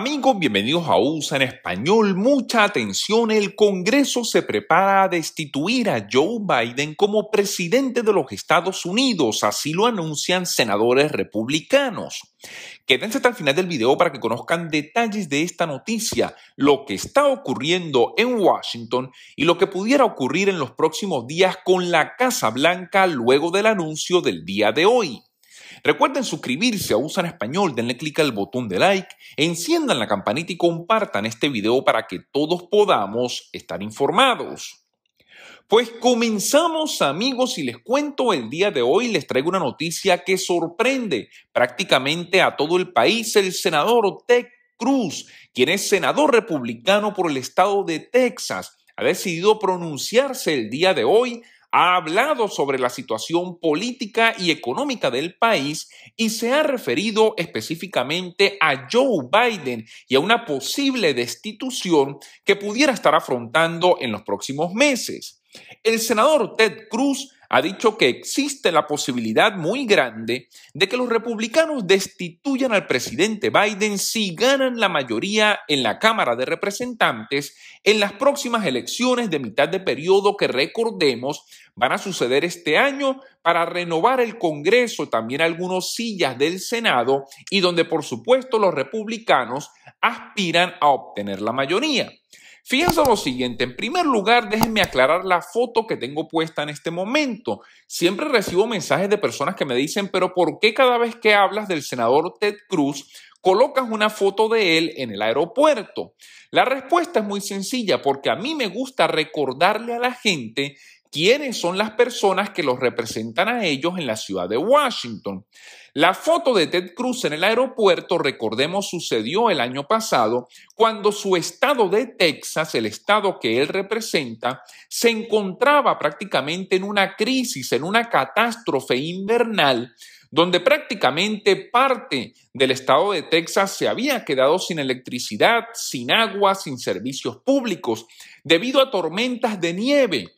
Amigos, bienvenidos a USA en español. Mucha atención, el Congreso se prepara a destituir a Joe Biden como presidente de los Estados Unidos, así lo anuncian senadores republicanos. Quédense hasta el final del video para que conozcan detalles de esta noticia, lo que está ocurriendo en Washington y lo que pudiera ocurrir en los próximos días con la Casa Blanca luego del anuncio del día de hoy. Recuerden suscribirse a Usan Español, denle clic al botón de like, enciendan la campanita y compartan este video para que todos podamos estar informados. Pues comenzamos amigos y les cuento el día de hoy, les traigo una noticia que sorprende prácticamente a todo el país. El senador Ted Cruz, quien es senador republicano por el estado de Texas, ha decidido pronunciarse el día de hoy ha hablado sobre la situación política y económica del país y se ha referido específicamente a Joe Biden y a una posible destitución que pudiera estar afrontando en los próximos meses. El senador Ted Cruz ha dicho que existe la posibilidad muy grande de que los republicanos destituyan al presidente Biden si ganan la mayoría en la Cámara de Representantes en las próximas elecciones de mitad de periodo que recordemos van a suceder este año para renovar el Congreso, también algunas sillas del Senado y donde por supuesto los republicanos aspiran a obtener la mayoría. Fíjense lo siguiente, en primer lugar, déjenme aclarar la foto que tengo puesta en este momento. Siempre recibo mensajes de personas que me dicen, pero ¿por qué cada vez que hablas del senador Ted Cruz colocas una foto de él en el aeropuerto? La respuesta es muy sencilla, porque a mí me gusta recordarle a la gente quiénes son las personas que los representan a ellos en la ciudad de Washington. La foto de Ted Cruz en el aeropuerto, recordemos, sucedió el año pasado cuando su estado de Texas, el estado que él representa, se encontraba prácticamente en una crisis, en una catástrofe invernal donde prácticamente parte del estado de Texas se había quedado sin electricidad, sin agua, sin servicios públicos, debido a tormentas de nieve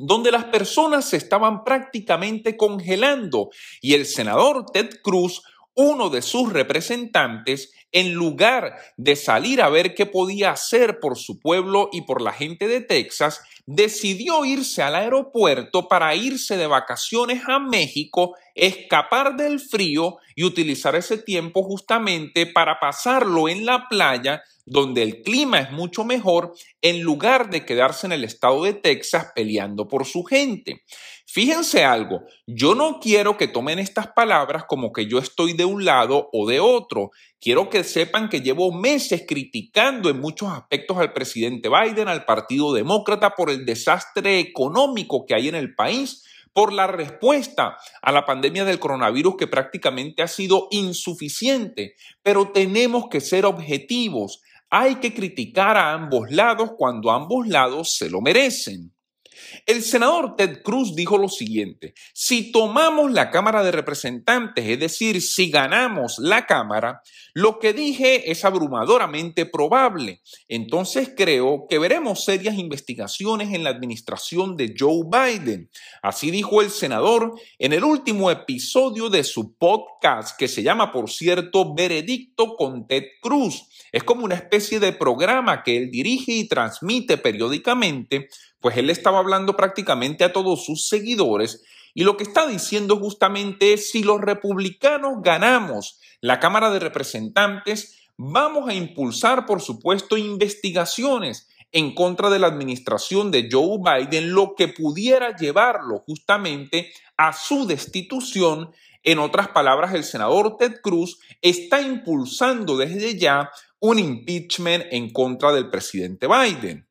donde las personas se estaban prácticamente congelando y el senador Ted Cruz, uno de sus representantes, en lugar de salir a ver qué podía hacer por su pueblo y por la gente de Texas, decidió irse al aeropuerto para irse de vacaciones a México, escapar del frío y utilizar ese tiempo justamente para pasarlo en la playa donde el clima es mucho mejor en lugar de quedarse en el estado de Texas peleando por su gente. Fíjense algo, yo no quiero que tomen estas palabras como que yo estoy de un lado o de otro. Quiero que sepan que llevo meses criticando en muchos aspectos al presidente Biden, al Partido Demócrata por el desastre económico que hay en el país por la respuesta a la pandemia del coronavirus que prácticamente ha sido insuficiente. Pero tenemos que ser objetivos. Hay que criticar a ambos lados cuando ambos lados se lo merecen. El senador Ted Cruz dijo lo siguiente, si tomamos la Cámara de Representantes, es decir, si ganamos la Cámara, lo que dije es abrumadoramente probable. Entonces creo que veremos serias investigaciones en la administración de Joe Biden. Así dijo el senador en el último episodio de su podcast que se llama, por cierto, Veredicto con Ted Cruz es como una especie de programa que él dirige y transmite periódicamente, pues él estaba hablando prácticamente a todos sus seguidores y lo que está diciendo justamente es si los republicanos ganamos la Cámara de Representantes, vamos a impulsar, por supuesto, investigaciones en contra de la administración de Joe Biden, lo que pudiera llevarlo justamente a su destitución. En otras palabras, el senador Ted Cruz está impulsando desde ya un impeachment en contra del presidente Biden.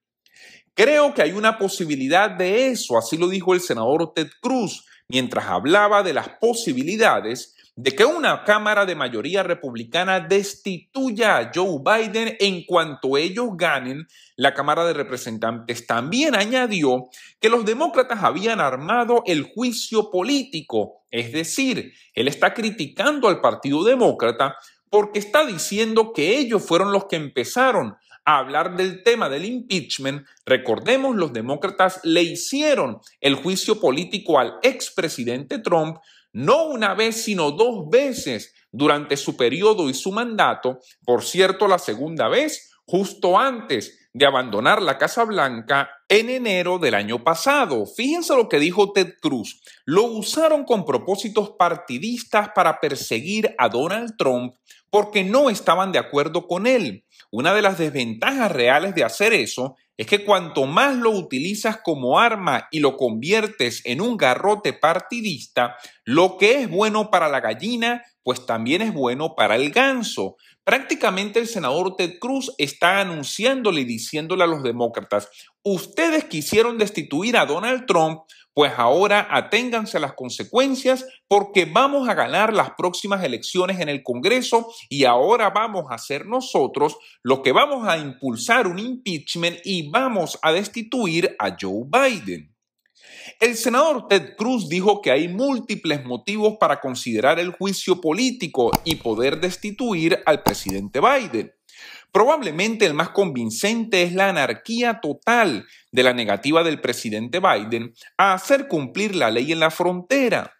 Creo que hay una posibilidad de eso, así lo dijo el senador Ted Cruz mientras hablaba de las posibilidades de que una Cámara de mayoría republicana destituya a Joe Biden en cuanto ellos ganen la Cámara de Representantes. También añadió que los demócratas habían armado el juicio político, es decir, él está criticando al Partido Demócrata porque está diciendo que ellos fueron los que empezaron a hablar del tema del impeachment. Recordemos, los demócratas le hicieron el juicio político al expresidente Trump, no una vez, sino dos veces durante su periodo y su mandato. Por cierto, la segunda vez, justo antes de abandonar la Casa Blanca en enero del año pasado. Fíjense lo que dijo Ted Cruz. Lo usaron con propósitos partidistas para perseguir a Donald Trump porque no estaban de acuerdo con él. Una de las desventajas reales de hacer eso es que cuanto más lo utilizas como arma y lo conviertes en un garrote partidista, lo que es bueno para la gallina, pues también es bueno para el ganso. Prácticamente el senador Ted Cruz está anunciándole y diciéndole a los demócratas, ustedes quisieron destituir a Donald Trump, pues ahora aténganse a las consecuencias porque vamos a ganar las próximas elecciones en el Congreso y ahora vamos a ser nosotros los que vamos a impulsar un impeachment y vamos a destituir a Joe Biden. El senador Ted Cruz dijo que hay múltiples motivos para considerar el juicio político y poder destituir al presidente Biden. Probablemente el más convincente es la anarquía total de la negativa del presidente Biden a hacer cumplir la ley en la frontera.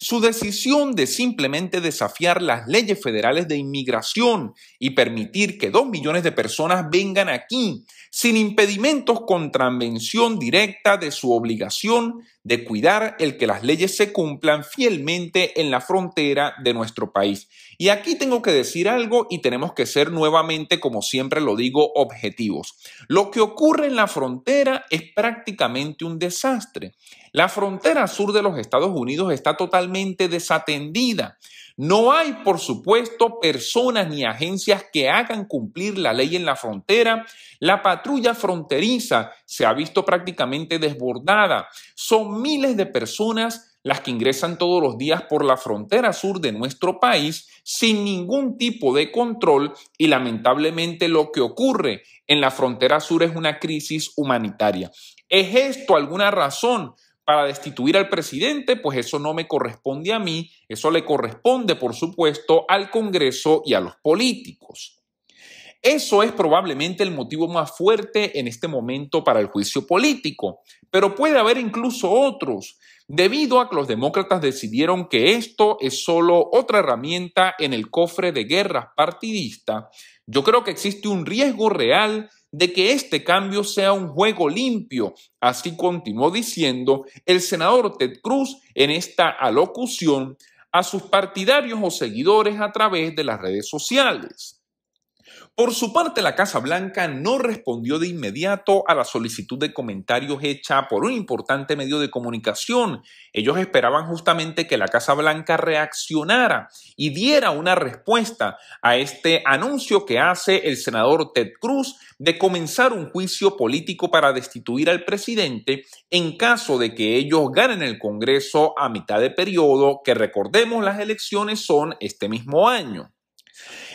Su decisión de simplemente desafiar las leyes federales de inmigración y permitir que dos millones de personas vengan aquí sin impedimentos contravención directa de su obligación de cuidar el que las leyes se cumplan fielmente en la frontera de nuestro país. Y aquí tengo que decir algo y tenemos que ser nuevamente, como siempre lo digo, objetivos. Lo que ocurre en la frontera es prácticamente un desastre. La frontera sur de los Estados Unidos está totalmente desatendida. No hay, por supuesto, personas ni agencias que hagan cumplir la ley en la frontera. La patrulla fronteriza se ha visto prácticamente desbordada. Son miles de personas las que ingresan todos los días por la frontera sur de nuestro país sin ningún tipo de control y lamentablemente lo que ocurre en la frontera sur es una crisis humanitaria. ¿Es esto alguna razón para destituir al presidente, pues eso no me corresponde a mí, eso le corresponde, por supuesto, al Congreso y a los políticos. Eso es probablemente el motivo más fuerte en este momento para el juicio político, pero puede haber incluso otros, debido a que los demócratas decidieron que esto es solo otra herramienta en el cofre de guerras partidista yo creo que existe un riesgo real de que este cambio sea un juego limpio. Así continuó diciendo el senador Ted Cruz en esta alocución a sus partidarios o seguidores a través de las redes sociales. Por su parte, la Casa Blanca no respondió de inmediato a la solicitud de comentarios hecha por un importante medio de comunicación. Ellos esperaban justamente que la Casa Blanca reaccionara y diera una respuesta a este anuncio que hace el senador Ted Cruz de comenzar un juicio político para destituir al presidente en caso de que ellos ganen el Congreso a mitad de periodo, que recordemos las elecciones son este mismo año.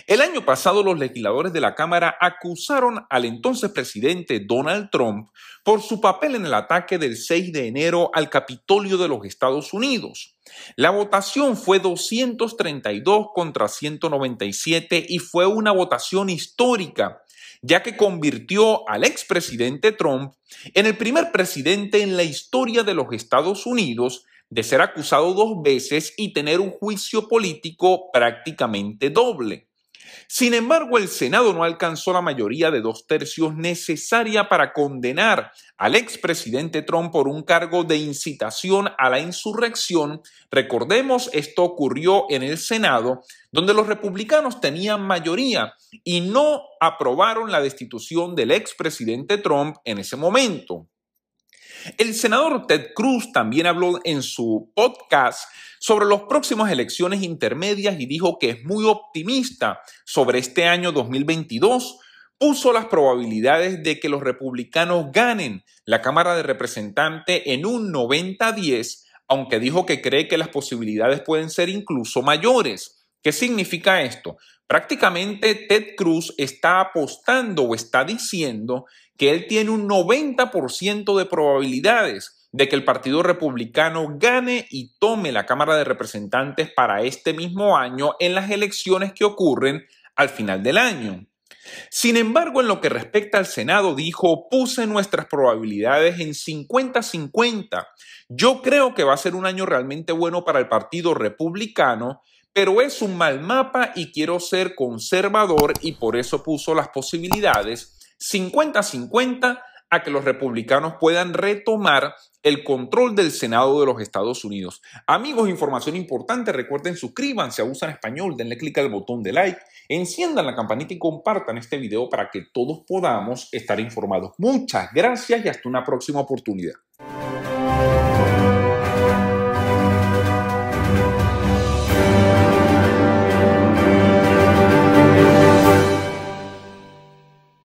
El año pasado los legisladores de la Cámara acusaron al entonces presidente Donald Trump por su papel en el ataque del 6 de enero al Capitolio de los Estados Unidos. La votación fue 232 contra 197 y fue una votación histórica, ya que convirtió al expresidente Trump en el primer presidente en la historia de los Estados Unidos de ser acusado dos veces y tener un juicio político prácticamente doble. Sin embargo, el Senado no alcanzó la mayoría de dos tercios necesaria para condenar al expresidente Trump por un cargo de incitación a la insurrección. Recordemos, esto ocurrió en el Senado, donde los republicanos tenían mayoría y no aprobaron la destitución del expresidente Trump en ese momento. El senador Ted Cruz también habló en su podcast sobre las próximas elecciones intermedias y dijo que es muy optimista sobre este año 2022 puso las probabilidades de que los republicanos ganen la Cámara de Representantes en un 90-10, aunque dijo que cree que las posibilidades pueden ser incluso mayores. ¿Qué significa esto? Prácticamente Ted Cruz está apostando o está diciendo que él tiene un 90% de probabilidades de que el Partido Republicano gane y tome la Cámara de Representantes para este mismo año en las elecciones que ocurren al final del año. Sin embargo, en lo que respecta al Senado, dijo, puse nuestras probabilidades en 50-50. Yo creo que va a ser un año realmente bueno para el Partido Republicano, pero es un mal mapa y quiero ser conservador y por eso puso las posibilidades 50-50 a que los republicanos puedan retomar el control del Senado de los Estados Unidos. Amigos, información importante, recuerden suscríbanse a Usan Español, denle clic al botón de like, enciendan la campanita y compartan este video para que todos podamos estar informados. Muchas gracias y hasta una próxima oportunidad.